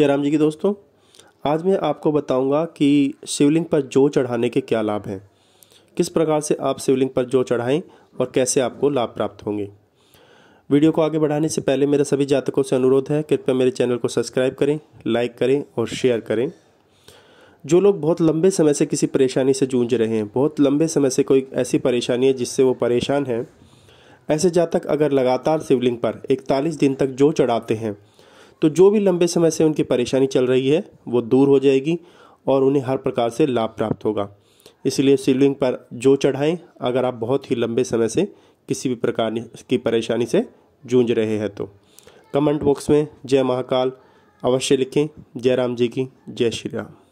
जयराम जी की दोस्तों आज मैं आपको बताऊंगा कि शिवलिंग पर जौ चढ़ाने के क्या लाभ हैं किस प्रकार से आप शिवलिंग पर जौ चढ़ाएं और कैसे आपको लाभ प्राप्त होंगे वीडियो को आगे बढ़ाने से पहले मेरे सभी जातकों से अनुरोध है कृपया मेरे चैनल को सब्सक्राइब करें लाइक करें और शेयर करें जो लोग बहुत लंबे समय से किसी परेशानी से जूझ रहे हैं बहुत लंबे समय से कोई ऐसी परेशानी है जिससे वो परेशान हैं ऐसे जातक अगर लगातार शिवलिंग पर इकतालीस दिन तक जो चढ़ाते हैं तो जो भी लंबे समय से उनकी परेशानी चल रही है वो दूर हो जाएगी और उन्हें हर प्रकार से लाभ प्राप्त होगा इसलिए शिवलिंग पर जो चढ़ाएं अगर आप बहुत ही लंबे समय से किसी भी प्रकार की परेशानी से जूझ रहे हैं तो कमेंट बॉक्स में जय महाकाल अवश्य लिखें जय राम जी की जय श्री राम